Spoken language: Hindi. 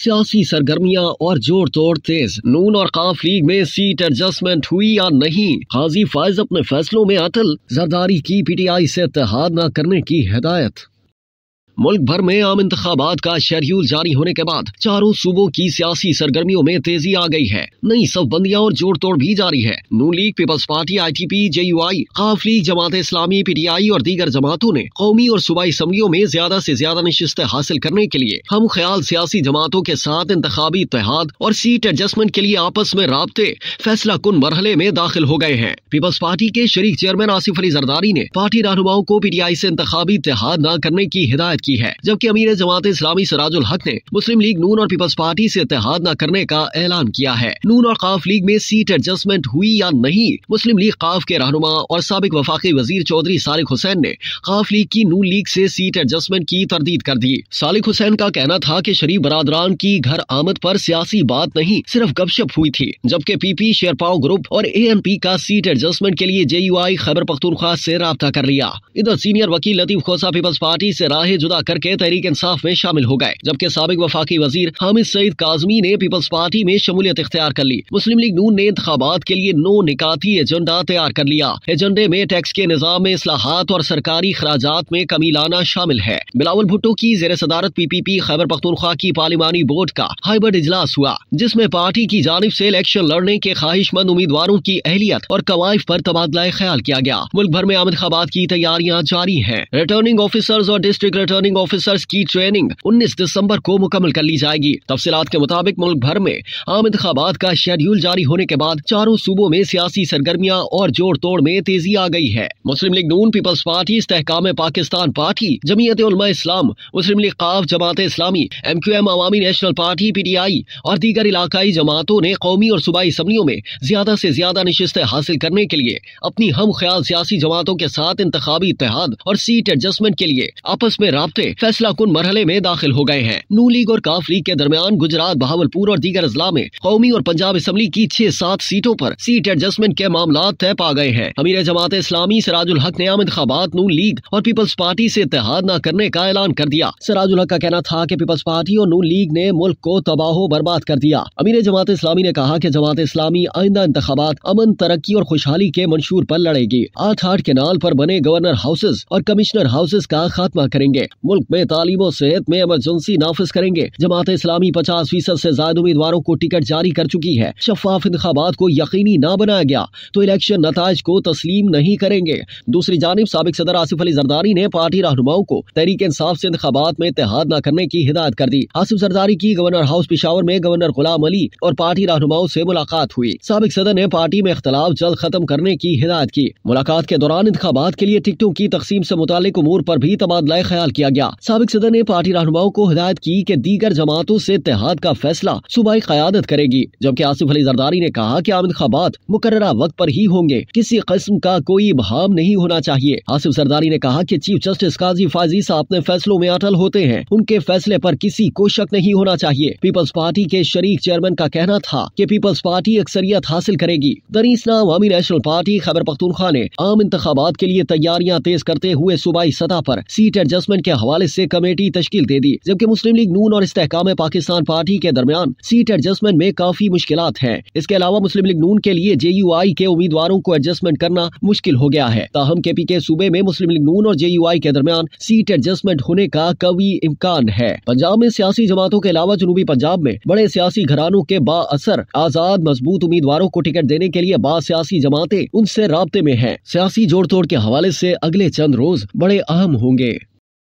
सियासी सरगर्मियां और जोड़ तोड़ तेज नून और काफ लीग में सीट एडजस्टमेंट हुई या नहीं काजी फायज अपने फैसलों में अटल जरदारी की पीटीआई से इतिहाद न करने की हिदायत मुल्क भर में आम इंतबात का शेड्यूल जारी होने के बाद चारों सूबों की सियासी सरगर्मियों में तेजी आ गई है नई सबबंदियां और जोड़ तोड़ भी जारी है नू league Peoples Party I T P J U I काफ league Jamaat Islami P T I और दीगर जमातों ने कौमी और सूबाई असम्बलियों में ज्यादा ऐसी ज्यादा नशस्त हासिल करने के लिए हम ख्याल सियासी जमातों के साथ इंतबी इतिहाद और सीट एडजस्टमेंट के लिए आपस में रबते फैसला कुन मरहले में दाखिल हो गए हैं पीपल्स पार्टी के शरीक चेयरमैन आसिफ अली जरदारी ने पार्टी रहनुमाओं को पी टी आई ऐसी इंतबी इतिहाद न करने की हिदायत की है जबकि अमीर जमात इस्लामी सराजुल हक ने मुस्लिम लीग नून और पीपल्स पार्टी ऐसी इतिहाद न करने का ऐलान किया है नून और काफ लीग में सीट एडजस्टमेंट हुई या नहीं मुस्लिम लीग काफ के रहनुमा और सबक वफाकी वजीर चौधरी सालिक हुसैन ने काफ लीग की नून लीग ऐसी सीट एडजस्टमेंट की तरदीद कर दी सालिक हुसैन का कहना था की शरीफ बरदरान की घर आमद आरोप सियासी बात नहीं सिर्फ गपशप हुई थी जबकि पी पी शेरपाओ ग्रुप और ए एन पी का सीट एडजस्टमेंट के लिए J U I Khyber Pakhtunkhwa ऐसी रबता कर लिया इधर सीनियर वकील लतीफ खोसा पीपल्स पार्टी ऐसी राह अदा करके तहरीक इंसाफ में शामिल हो गए जबकि सबक वफाकी वजीर हामिद सईद काजमी ने पीपल्स पार्टी में शमूलियत इख्तियार कर ली मुस्लिम लीग नून ने इंतबात के लिए नो निकाती एजेंडा तैयार कर लिया एजेंडे में टैक्स के निजाम में असलाहत और सरकारी खराज में कमी लाना शामिल है बिलावल भुट्टो की जेर सदारत P P P Khyber Pakhtunkhwa की पार्लिमानी बोर्ड का हाइब्रिड इजलास हुआ जिसमे पार्टी की जानब ऐसी इलेक्शन लड़ने के ख्वाहिशमंद उम्मीदवारों की अहलियत और कवायफ आरोप तबादला ख्याल किया गया मुल्क भर में आमदखाबाद की तैयारियाँ जारी है रिटर्निंग ऑफिसर्स और डिस्ट्रिक्ट रिटर्न रिटर्निंग ऑफिसर्स की ट्रेनिंग 19 दिसंबर को मुकम्मल कर ली जाएगी तफसीत के मुताबिक मुल्क भर में आम इंतबात का शेड्यूल जारी होने के बाद चारों सूबों में सियासी सरगर्मियां और जोड़ तोड़ में तेजी आ गई है Muslim League Noon Peoples Party Istehkam Pakistan Party Jamiat Ulema Islam Muslim League Qaf Jamaat Islami M Q M Awami National Party P T I और दीगर इलाकई जमातों ने कौमी और सूबाई असम्बलियों में ज्यादा से ज्यादा नशस्तें हासिल करने के लिए अपनी हम ख्याल सियासी जमातों के साथ इंतबी इतिहाद और सीट एडजस्टमेंट के लिए आपस में रबा हफ्ते फैसला कुन मरहले में दाखिल हो गए हैं नू लीग और काफ लीग के दरमियान गुजरात बहावलपुर और दीगर अजला में कौमी और पंजाब असम्बली की छह सात सीटों पर सीट एडजस्टमेंट के मामला तय पा गए हैं अमीर जमात इस्लामी सराजुल हक ने आम इंतबात नू लीग और पीपल्स पार्टी ऐसी इतिहाद न करने का ऐलान कर दिया सराजुल हक का कहना था की पीपल्स पार्टी और नू लीग ने मुल्क को तबाहो बर्बाद कर दिया अमीर जमात इस्लामी ने कहा की जमात इस्लामी आइंदा इंतबात अमन तरक्की और खुशहाली के मंशूर आरोप लड़ेगी आठ आठ के नाल आरोप बने गवर्नर हाउसेज और कमिश्नर हाउसेज का खात्मा करेंगे मुल्क में तालीम और सेहत में इमरजेंसी नाफिज करेंगे जमात इस्लामी पचास फीसद ऐसी ज्यादा उम्मीदवारों को टिकट जारी कर चुकी है शफाफ इंतबात को यकीनी न बनाया गया तो इलेक्शन नतज को तस्लीम नहीं करेंगे दूसरी जानब सबक सदर आसिफ अली जरदारी ने पार्टी रहनुमाओं को तहरीक इंसाफ ऐसी इंतबात में इतिहाद न करने की हिदायत कर दी आसिफ जरदारी की गवर्नर हाउस पिशावर में गवर्नर गुलाम अली और पार्टी रहनुमाओं ऐसी मुलाकात हुई सबक सदर ने पार्टी में इख्तलाफ जल्द खत्म करने की हिदायत की मुलाकात के दौरान इंतबात के लिए टिकटों की तकसीम ऐसी मुतल उमूर आरोप भी तबादला ख्याल किया गया सबक सदर ने पार्टी रहनुमाओं को हिदायत की कि दीगर जमातों से इतिहाद का फैसला सूबाई क्यादत करेगी जबकि आसिफ अली जरदारी ने कहा की आमिनखाबाद मुकर वक्त आरोप ही होंगे किसी कस्म का कोई भाव नहीं होना चाहिए आसिफ सरदारी ने कहा की चीफ जस्टिस काजी साहब अपने फैसलों में अटल होते हैं उनके फैसले आरोप किसी को शक नहीं होना चाहिए पीपल्स पार्टी के शरीक चेयरमैन का कहना था की पीपल्स पार्टी अक्सरियत हासिल करेगी दरीसना अवी नेशनल पार्टी खैबर पख्तूनखा ने आम इंतबात के लिए तैयारियाँ तेज करते हुए सूबाई सतह आरोप सीट एडजस्टमेंट के हवाले ऐसी कमेटी तश्कील दे दी जबकि मुस्लिम लीग नून और इस्तेकाम पाकिस्तान पार्टी के दरमियान सीट एडजस्टमेंट में काफी मुश्किल है इसके अलावा मुस्लिम लीग नून के लिए जे यू आई के उम्मीदवारों को एडजस्टमेंट करना मुश्किल हो गया है ताहम के पी के सूबे में मुस्लिम लीग नून और जे यू आई के दरमियान सीट एडजस्टमेंट होने का कवी इम्कान है पंजाब में सियासी जमातों के अलावा जनूबी पंजाब में बड़े सियासी घरानों के असर आजाद मजबूत उम्मीदवारों को टिकट देने के लिए सियासी जमाते उनसे रबते में है सियासी जोड़ तोड़ के हवाले ऐसी अगले चंद रोज बड़े अहम होंगे